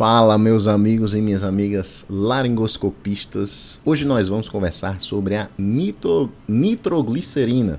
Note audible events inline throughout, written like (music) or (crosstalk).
Fala, meus amigos e minhas amigas laringoscopistas. Hoje nós vamos conversar sobre a nitro, nitroglicerina.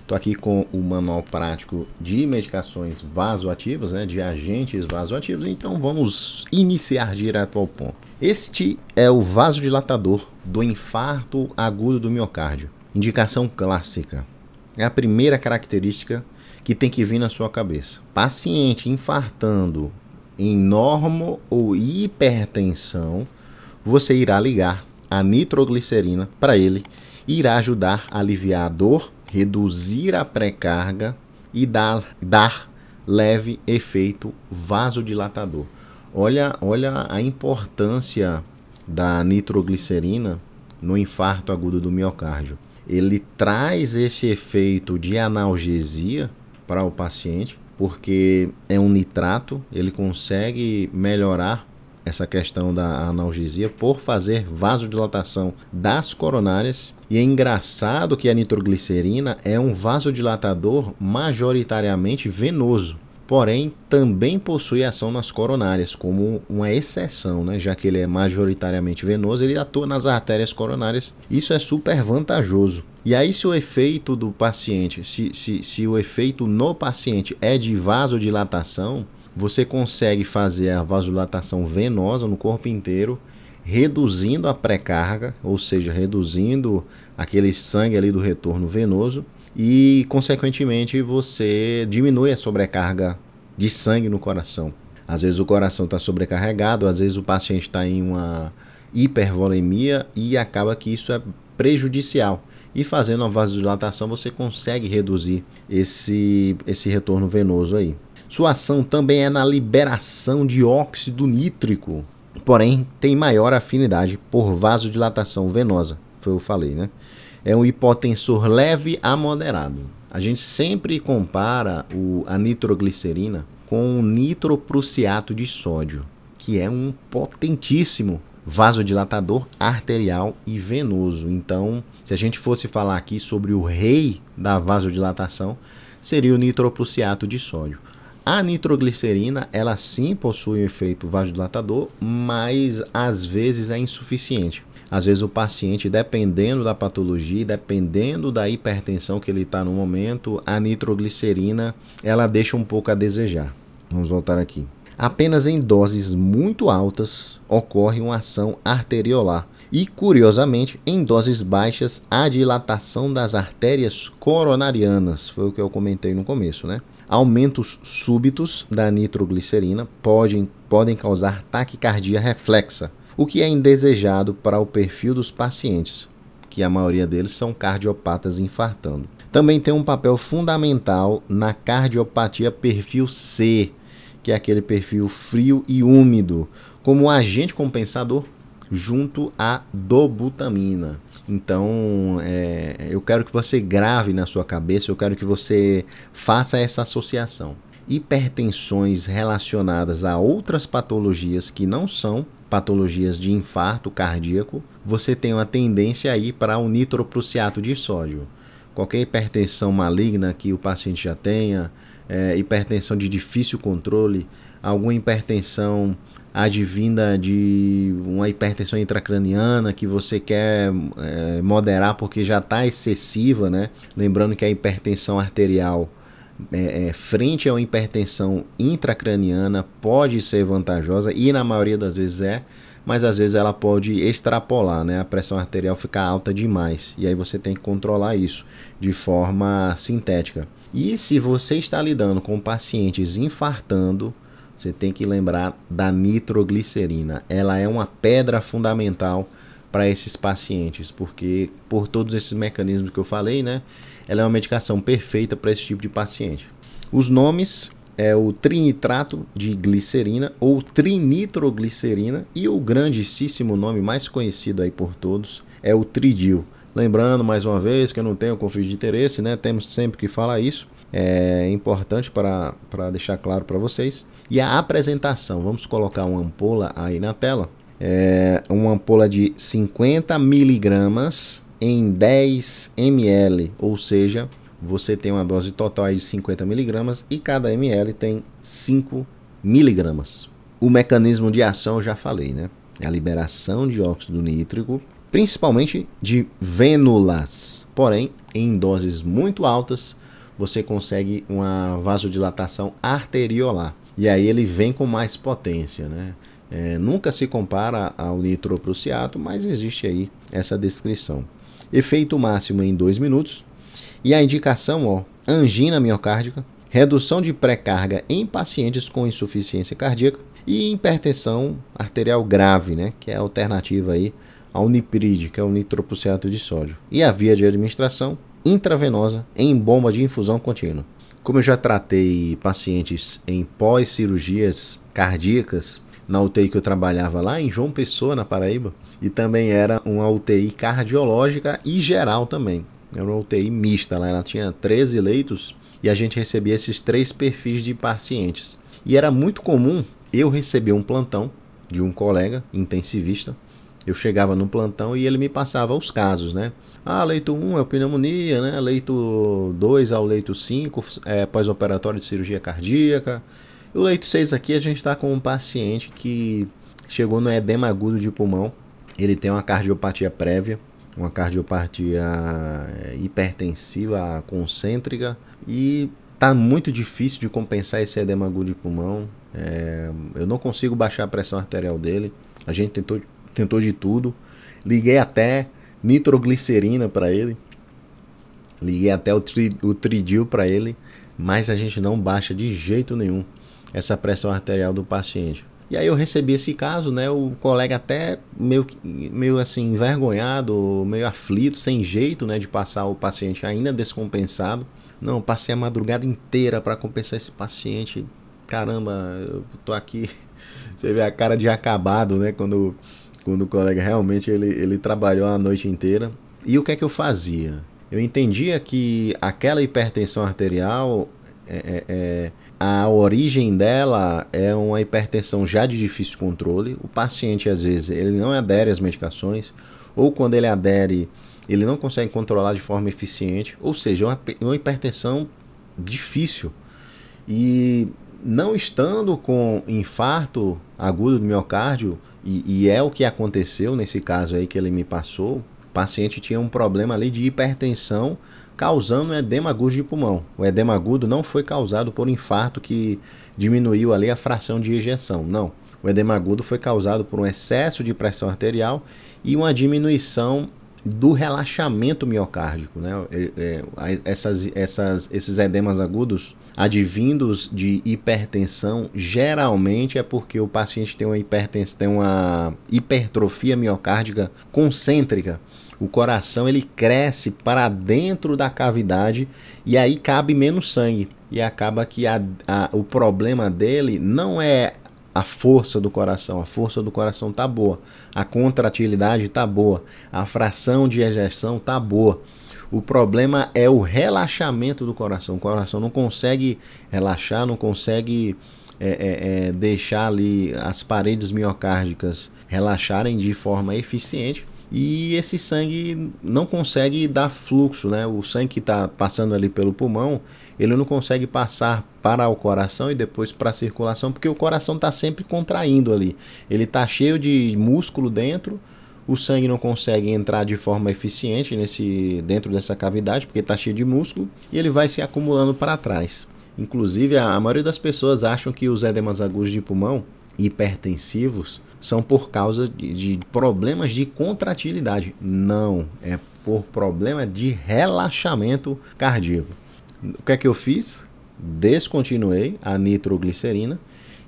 Estou aqui com o manual prático de medicações vasoativas, né, de agentes vasoativos, então vamos iniciar direto ao ponto. Este é o vasodilatador do infarto agudo do miocárdio. Indicação clássica. É a primeira característica que tem que vir na sua cabeça. Paciente infartando em normo ou hipertensão, você irá ligar a nitroglicerina para ele irá ajudar a aliviar a dor, reduzir a pré-carga e dar, dar leve efeito vasodilatador. Olha, olha a importância da nitroglicerina no infarto agudo do miocárdio. Ele traz esse efeito de analgesia para o paciente porque é um nitrato, ele consegue melhorar essa questão da analgesia por fazer vasodilatação das coronárias. E é engraçado que a nitroglicerina é um vasodilatador majoritariamente venoso porém também possui ação nas coronárias, como uma exceção, né? já que ele é majoritariamente venoso, ele atua nas artérias coronárias. Isso é super vantajoso. E aí, se o efeito do paciente, se, se, se o efeito no paciente é de vasodilatação, você consegue fazer a vasodilatação venosa no corpo inteiro, reduzindo a pré-carga, ou seja, reduzindo aquele sangue ali do retorno venoso e, consequentemente, você diminui a sobrecarga de sangue no coração. Às vezes o coração está sobrecarregado, às vezes o paciente está em uma hipervolemia e acaba que isso é prejudicial. E fazendo a vasodilatação você consegue reduzir esse, esse retorno venoso aí. Sua ação também é na liberação de óxido nítrico, porém tem maior afinidade por vasodilatação venosa, foi o que eu falei, né? é um hipotensor leve a moderado. A gente sempre compara o, a nitroglicerina com o nitroprussiato de sódio, que é um potentíssimo vasodilatador arterial e venoso. Então, se a gente fosse falar aqui sobre o rei da vasodilatação, seria o nitroprussiato de sódio. A nitroglicerina, ela sim possui um efeito vasodilatador, mas às vezes é insuficiente. Às vezes o paciente, dependendo da patologia, dependendo da hipertensão que ele está no momento, a nitroglicerina ela deixa um pouco a desejar. Vamos voltar aqui. Apenas em doses muito altas ocorre uma ação arteriolar e, curiosamente, em doses baixas há dilatação das artérias coronarianas, foi o que eu comentei no começo, né? Aumentos súbitos da nitroglicerina podem, podem causar taquicardia reflexa, o que é indesejado para o perfil dos pacientes, que a maioria deles são cardiopatas infartando. Também tem um papel fundamental na cardiopatia perfil C, que é aquele perfil frio e úmido, como agente compensador junto à dobutamina. Então, é, eu quero que você grave na sua cabeça, eu quero que você faça essa associação. Hipertensões relacionadas a outras patologias que não são patologias de infarto cardíaco, você tem uma tendência aí para o um nitroprussiato de sódio. Qualquer hipertensão maligna que o paciente já tenha, é, hipertensão de difícil controle, alguma hipertensão advinda de uma hipertensão intracraniana que você quer é, moderar porque já está excessiva, né? Lembrando que a hipertensão arterial é, é, frente a uma hipertensão intracraniana pode ser vantajosa e na maioria das vezes é, mas às vezes ela pode extrapolar, né? A pressão arterial fica alta demais e aí você tem que controlar isso de forma sintética. E se você está lidando com pacientes infartando, você tem que lembrar da nitroglicerina. Ela é uma pedra fundamental para esses pacientes, porque por todos esses mecanismos que eu falei, né? ela é uma medicação perfeita para esse tipo de paciente. Os nomes é o trinitrato de glicerina ou trinitroglicerina e o grandíssimo nome mais conhecido aí por todos é o tridil. Lembrando mais uma vez que eu não tenho conflito de interesse, né? Temos sempre que falar isso. É importante para, para deixar claro para vocês. E a apresentação, vamos colocar uma ampola aí na tela. É uma ampola de 50 miligramas em 10 ml, ou seja, você tem uma dose total de 50 miligramas e cada ml tem 5 miligramas. O mecanismo de ação eu já falei, né? É A liberação de óxido nítrico, principalmente de vênulas. Porém, em doses muito altas, você consegue uma vasodilatação arteriolar. E aí ele vem com mais potência, né? É, nunca se compara ao nitroprussiato, mas existe aí essa descrição efeito máximo em 2 minutos. E a indicação, ó, angina miocárdica, redução de pré-carga em pacientes com insuficiência cardíaca e hipertensão arterial grave, né, que é a alternativa aí ao nipride, que é o nitroprussiato de sódio. E a via de administração intravenosa em bomba de infusão contínua. Como eu já tratei pacientes em pós-cirurgias cardíacas, na UTI que eu trabalhava lá em João Pessoa, na Paraíba, e também era uma UTI cardiológica e geral também. Era uma UTI mista lá, ela tinha 13 leitos e a gente recebia esses três perfis de pacientes. E era muito comum eu receber um plantão de um colega intensivista. Eu chegava no plantão e ele me passava os casos, né? Ah, leito 1 é pneumonia, né? Leito 2 ao leito 5 é pós-operatório de cirurgia cardíaca. O leito 6 aqui a gente está com um paciente que chegou no edema agudo de pulmão. Ele tem uma cardiopatia prévia, uma cardiopatia eh, hipertensiva concêntrica e tá muito difícil de compensar esse edema agudo de pulmão. É, eu não consigo baixar a pressão arterial dele. A gente tentou, tentou de tudo. Liguei até nitroglicerina para ele. Liguei até o, tri, o tridil para ele, mas a gente não baixa de jeito nenhum essa pressão arterial do paciente. E aí eu recebi esse caso, né? O colega até meio, meio assim, envergonhado, meio aflito, sem jeito, né? De passar o paciente ainda descompensado. Não, passei a madrugada inteira para compensar esse paciente. Caramba, eu tô aqui. (laughs) Você vê a cara de acabado, né? Quando, quando o colega realmente ele, ele trabalhou a noite inteira. E o que é que eu fazia? Eu entendia que aquela hipertensão arterial é, é, é a origem dela é uma hipertensão já de difícil controle. O paciente, às vezes, ele não adere às medicações, ou quando ele adere, ele não consegue controlar de forma eficiente. Ou seja, é uma, uma hipertensão difícil. E não estando com infarto agudo do miocárdio, e, e, é o que aconteceu nesse caso aí que ele me passou, o paciente tinha um problema ali de hipertensão causando um edema agudo de pulmão. O edema agudo não foi causado por um infarto que diminuiu ali a fração de ejeção, não. O edema agudo foi causado por um excesso de pressão arterial e uma diminuição do relaxamento miocárdico. Né? É, essas, essas, esses edemas agudos advindos de hipertensão, geralmente é porque o paciente tem uma, hipertensão, tem uma hipertrofia miocárdica concêntrica o coração ele cresce para dentro da cavidade e aí cabe menos sangue. E acaba que a, a, o problema dele não é a força do coração. A força do coração tá boa. A contratilidade tá boa. A fração de ejeção tá boa. O problema é o relaxamento do coração. O coração não consegue relaxar, não consegue é, é, é, deixar ali as paredes miocárdicas relaxarem de forma eficiente e esse sangue não consegue dar fluxo, né? O sangue que está passando ali pelo pulmão, ele não consegue passar para o coração e depois para a circulação, porque o coração está sempre contraindo ali. Ele está cheio de músculo dentro, o sangue não consegue entrar de forma eficiente nesse dentro dessa cavidade, porque está cheio de músculo e ele vai se acumulando para trás. Inclusive, a, a maioria das pessoas acham que os edemas agudos de pulmão hipertensivos são por causa de, de problemas de contratilidade. Não, é por problema de relaxamento cardíaco. O que é que eu fiz? Descontinuei a nitroglicerina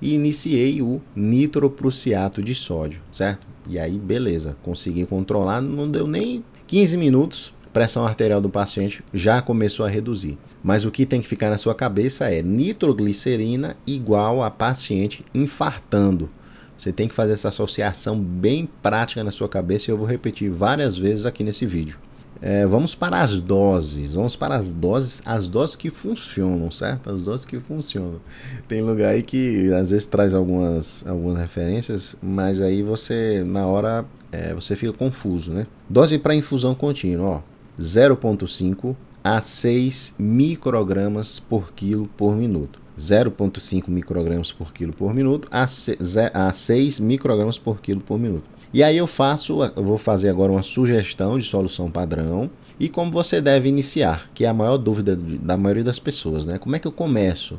e iniciei o nitroprussiato de sódio, certo? E aí, beleza, consegui controlar, não deu nem 15 minutos, pressão arterial do paciente já começou a reduzir. Mas o que tem que ficar na sua cabeça é nitroglicerina igual a paciente infartando. Você tem que fazer essa associação bem prática na sua cabeça e eu vou repetir várias vezes aqui nesse vídeo. É, vamos para as doses, vamos para as doses, as doses que funcionam, certo? As doses que funcionam. Tem lugar aí que às vezes traz algumas, algumas referências, mas aí você, na hora, é, você fica confuso, né? Dose para infusão contínua, ó, 0.5 a 6 microgramas por quilo por minuto. 0,5 microgramas por quilo por minuto a 6 microgramas por quilo por minuto. E aí eu faço, eu vou fazer agora uma sugestão de solução padrão e como você deve iniciar, que é a maior dúvida da maioria das pessoas, né? Como é que eu começo?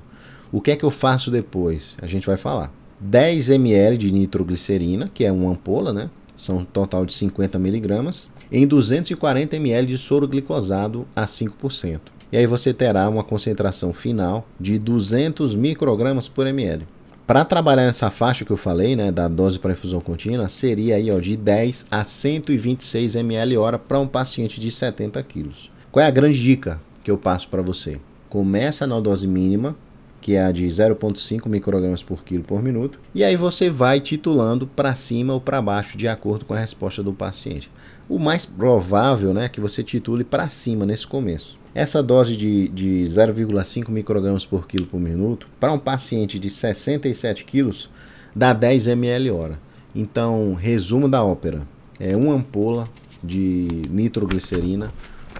O que é que eu faço depois? A gente vai falar. 10 ml de nitroglicerina, que é uma ampola, né? São um total de 50 miligramas, em 240 ml de soro glicosado a 5%. E aí você terá uma concentração final de 200 microgramas por ml. Para trabalhar nessa faixa que eu falei, né, da dose para infusão contínua, seria aí, ó, de 10 a 126 ml hora para um paciente de 70 quilos. Qual é a grande dica que eu passo para você? Começa na dose mínima, que é a de 0,5 microgramas por quilo por minuto, e aí você vai titulando para cima ou para baixo de acordo com a resposta do paciente. O mais provável né, é que você titule para cima nesse começo. Essa dose de, de 0,5 microgramas por quilo por minuto, para um paciente de 67 quilos, dá 10 ml hora. Então, resumo da ópera. É uma ampola de nitroglicerina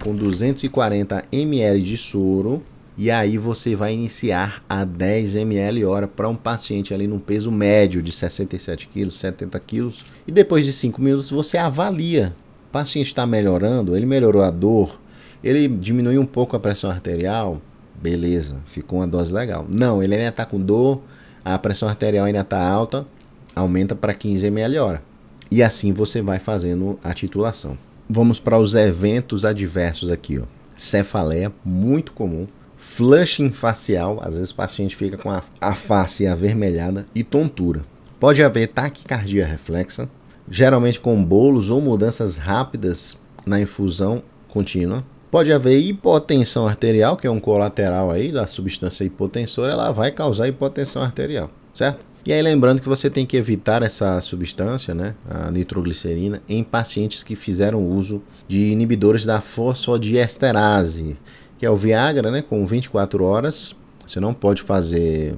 com 240 ml de soro e aí você vai iniciar a 10 ml hora para um paciente ali num peso médio de 67 quilos, 70 quilos e depois de 5 minutos você avalia. O paciente está melhorando, ele melhorou a dor, ele diminuiu um pouco a pressão arterial, beleza, ficou uma dose legal. Não, ele ainda está com dor, a pressão arterial ainda está alta, aumenta para 15 ml hora. E assim você vai fazendo a titulação. Vamos para os eventos adversos aqui, ó. Cefaleia, muito comum. Flushing facial, às vezes o paciente fica com a, a face avermelhada e tontura. Pode haver taquicardia reflexa, geralmente com bolos ou mudanças rápidas na infusão contínua. Pode haver hipotensão arterial, que é um colateral aí da substância hipotensora, ela vai causar hipotensão arterial, certo? E aí lembrando que você tem que evitar essa substância, né, a nitroglicerina, em pacientes que fizeram uso de inibidores da fosfodiesterase, que é o Viagra, né, com 24 horas. Você não pode fazer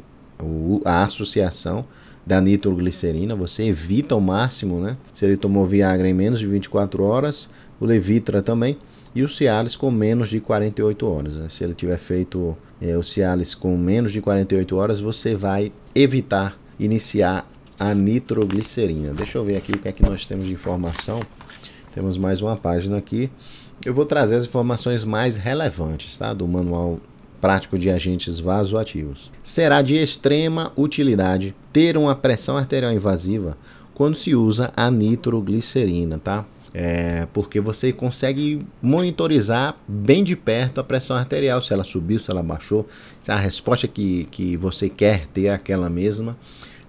a associação da nitroglicerina, você evita ao máximo, né? Se ele tomou Viagra em menos de 24 horas, o Levitra também, e o Cialis com menos de 48 horas. Né? Se ele tiver feito é, o Cialis com menos de 48 horas, você vai evitar iniciar a nitroglicerina. Deixa eu ver aqui o que é que nós temos de informação. Temos mais uma página aqui. Eu vou trazer as informações mais relevantes tá? do manual prático de agentes vasoativos. Será de extrema utilidade ter uma pressão arterial invasiva quando se usa a nitroglicerina, tá? É, porque você consegue monitorizar bem de perto a pressão arterial, se ela subiu, se ela baixou, se a resposta que, que você quer ter é aquela mesma.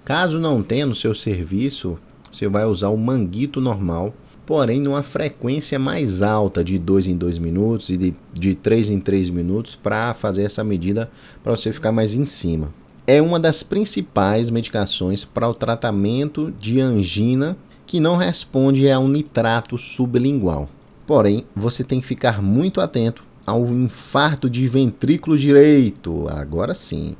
Caso não tenha no seu serviço, você vai usar o manguito normal, porém numa frequência mais alta, de 2 em 2 minutos e de, de 3 em 3 minutos, para fazer essa medida para você ficar mais em cima. É uma das principais medicações para o tratamento de angina que não responde a um nitrato sublingual. Porém, você tem que ficar muito atento ao infarto de ventrículo direito. Agora sim.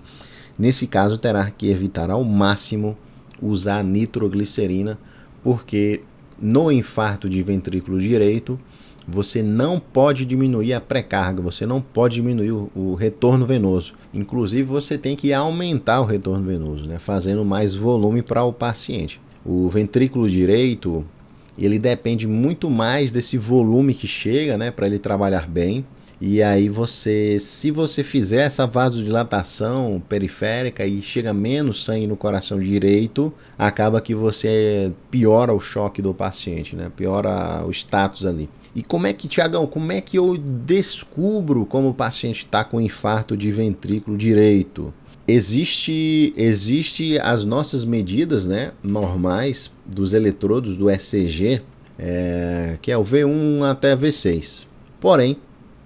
Nesse caso, terá que evitar ao máximo usar nitroglicerina, porque no infarto de ventrículo direito, você não pode diminuir a pré-carga, você não pode diminuir o, o, retorno venoso. Inclusive, você tem que aumentar o retorno venoso, né? fazendo mais volume para o paciente. O ventrículo direito ele depende muito mais desse volume que chega, né, para ele trabalhar bem. E aí você, se você fizer essa vasodilatação periférica e chega menos sangue no coração direito, acaba que você piora o choque do paciente, né? Piora o status ali. E como é que, Tiagão, como é que eu descubro como o paciente está com infarto de ventrículo direito? existe existe as nossas medidas né, normais dos eletrodos do ECG, é, que é o V1 até V6. Porém,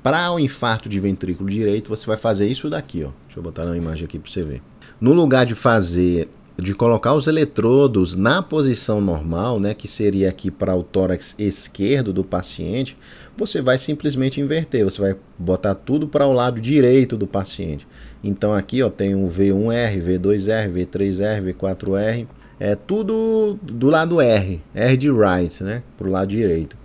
para o infarto de ventrículo direito, você vai fazer isso daqui. Ó. Deixa eu botar uma imagem aqui para você ver. No lugar de fazer de colocar os eletrodos na posição normal, né, que seria aqui para o tórax esquerdo do paciente, você vai simplesmente inverter, você vai botar tudo para o lado direito do paciente. Então aqui ó, tem um V1R, V2R, V3R, V4R, é tudo do lado R, R de right, né, para o lado direito.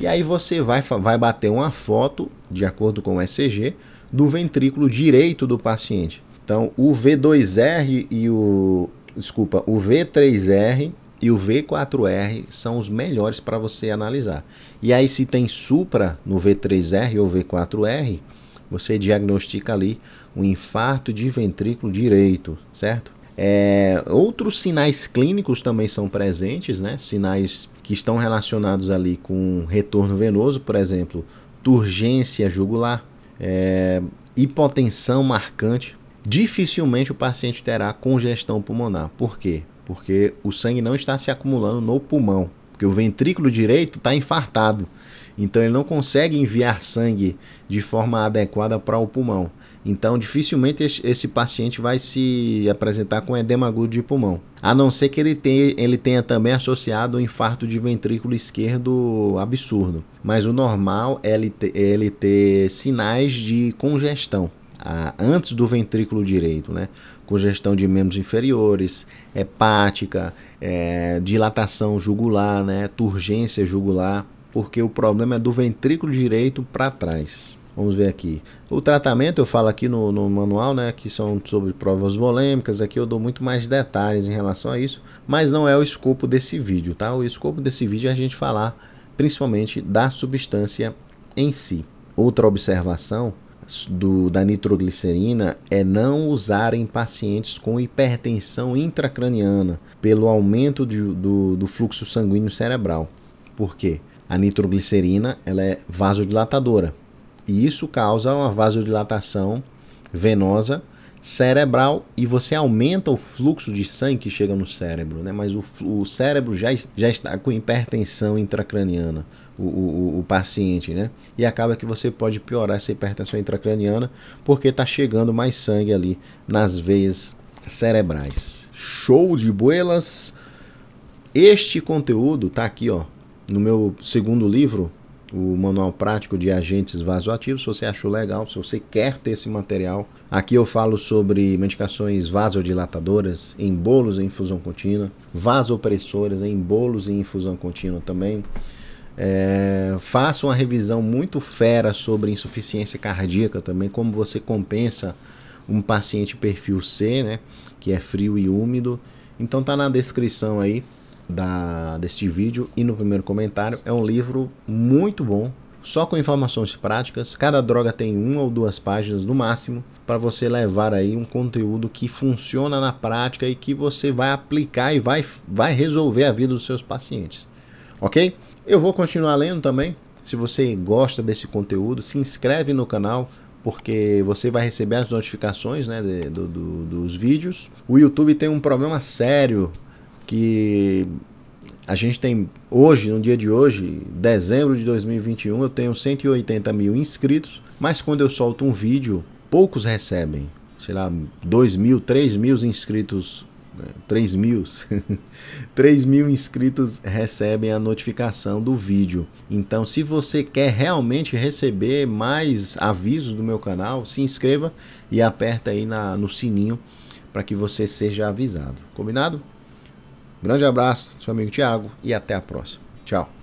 E aí você vai, vai bater uma foto, de acordo com o ECG, do ventrículo direito do paciente. Então, o V2R e o desculpa, o V3R e o V4R são os melhores para você analisar. E aí se tem supra no V3R ou V4R, você diagnostica ali um infarto de ventrículo direito, certo? É, outros sinais clínicos também são presentes, né? Sinais que estão relacionados ali com retorno venoso, por exemplo, turgência jugular, é, hipotensão marcante, dificilmente o paciente terá congestão pulmonar. Por quê? Porque o sangue não está se acumulando no pulmão, porque o ventrículo direito está infartado. Então ele não consegue enviar sangue de forma adequada para o pulmão. Então dificilmente esse paciente vai se apresentar com edema agudo de pulmão. A não ser que ele tenha, ele tenha também associado um infarto de ventrículo esquerdo absurdo. Mas o normal é ele ter, é ele ter sinais de congestão a, antes do ventrículo direito, né? Congestão de membros inferiores, hepática, é, dilatação jugular, né? Turgência jugular, porque o problema é do ventrículo direito para trás. Vamos ver aqui. O tratamento eu falo aqui no, no, manual, né? Que são sobre provas volêmicas. Aqui eu dou muito mais detalhes em relação a isso, mas não é o escopo desse vídeo, tá? O escopo desse vídeo é a gente falar principalmente da substância em si. Outra observação do, da nitroglicerina é não usar em pacientes com hipertensão intracraniana pelo aumento de, do, do fluxo sanguíneo cerebral. Por quê? A nitroglicerina ela é vasodilatadora e isso causa uma vasodilatação venosa cerebral e você aumenta o fluxo de sangue que chega no cérebro, né? mas o, o cérebro já, já está com hipertensão intracraniana o, o, o, paciente, né? E acaba que você pode piorar essa hipertensão intracraniana porque está chegando mais sangue ali nas veias cerebrais. Show de boelas! Este conteúdo está aqui, ó, no meu segundo livro, o Manual Prático de Agentes Vasoativos. Se você achou legal, se você quer ter esse material, aqui eu falo sobre medicações vasodilatadoras em bolos em infusão contínua, vasopressoras em bolos em infusão contínua também. É, faça uma revisão muito fera sobre insuficiência cardíaca também, como você compensa um paciente perfil C, né, que é frio e úmido. Então tá na descrição aí da, deste vídeo e no primeiro comentário. É um livro muito bom, só com informações práticas. Cada droga tem uma ou duas páginas no máximo para você levar aí um conteúdo que funciona na prática e que você vai aplicar e vai, vai resolver a vida dos seus pacientes. Ok? Eu vou continuar lendo também. Se você gosta desse conteúdo, se inscreve no canal porque você vai receber as notificações né, de, do, do, dos vídeos. O YouTube tem um problema sério que a gente tem hoje, no dia de hoje, dezembro de 2021, eu tenho 180 mil inscritos, mas quando eu solto um vídeo, poucos recebem. Sei lá, 2 mil, 3 mil inscritos 3 mil, 3 (laughs) mil inscritos recebem a notificação do vídeo. Então, se você quer realmente receber mais avisos do meu canal, se inscreva e aperta aí na, no sininho para que você seja avisado. Combinado? Grande abraço, seu amigo Tiago e até a próxima. Tchau.